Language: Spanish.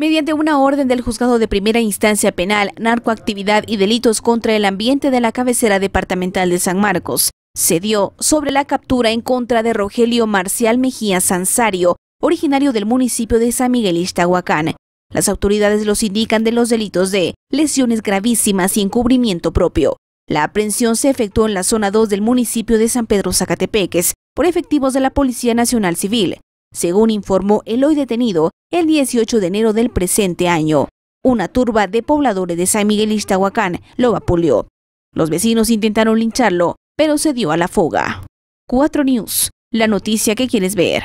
Mediante una orden del juzgado de primera instancia penal, narcoactividad y delitos contra el ambiente de la cabecera departamental de San Marcos, se dio sobre la captura en contra de Rogelio Marcial Mejía Sansario, originario del municipio de San Miguel Ixtahuacán. Las autoridades los indican de los delitos de lesiones gravísimas y encubrimiento propio. La aprehensión se efectuó en la zona 2 del municipio de San Pedro Zacatepeques por efectivos de la Policía Nacional Civil según informó el hoy detenido el 18 de enero del presente año. Una turba de pobladores de San Miguel Ixtahuacán lo vapuleó. Los vecinos intentaron lincharlo, pero se dio a la fuga. 4 News, la noticia que quieres ver.